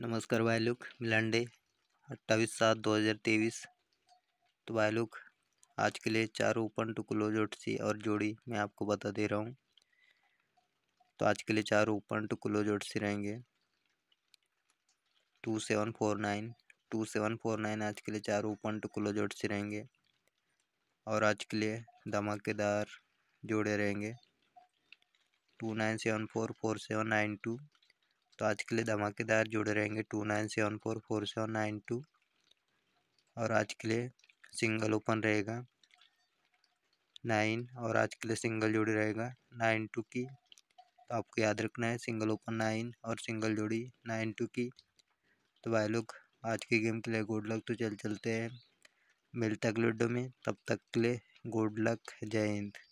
नमस्कार भाई लोग मिलांडे अट्ठाईस सात दो हज़ार तेईस तो भाई लोग आज के लिए चार ओपन टू क्लोज आउट सी और जोड़ी मैं आपको बता दे रहा हूँ तो आज के लिए चार ओपन टू क्लोज आउट सी रहेंगे two seven four nine two seven four nine आज के लिए चार ओपन टुकलो जोड़ से रहेंगे और आज के लिए धमाकेदार जोड़े रहेंगे two nine seven four four seven nine two तो आज के लिए धमाकेदार जोड़े रहेंगे two nine seven four four seven nine two और आज के लिए सिंगल ओपन रहेगा नाइन और आज के लिए सिंगल जोड़ी रहेगा नाइन टू की तो आपको याद रखना है सिंगल ओपन नाइन और सिंगल जोड़ी नाइन टू की तो भाई लोग आज के गेम के लिए गुड लक तो चल चलते हैं मिलता अगले वीडियो में तब तक के लिए गुड लक जय हिंद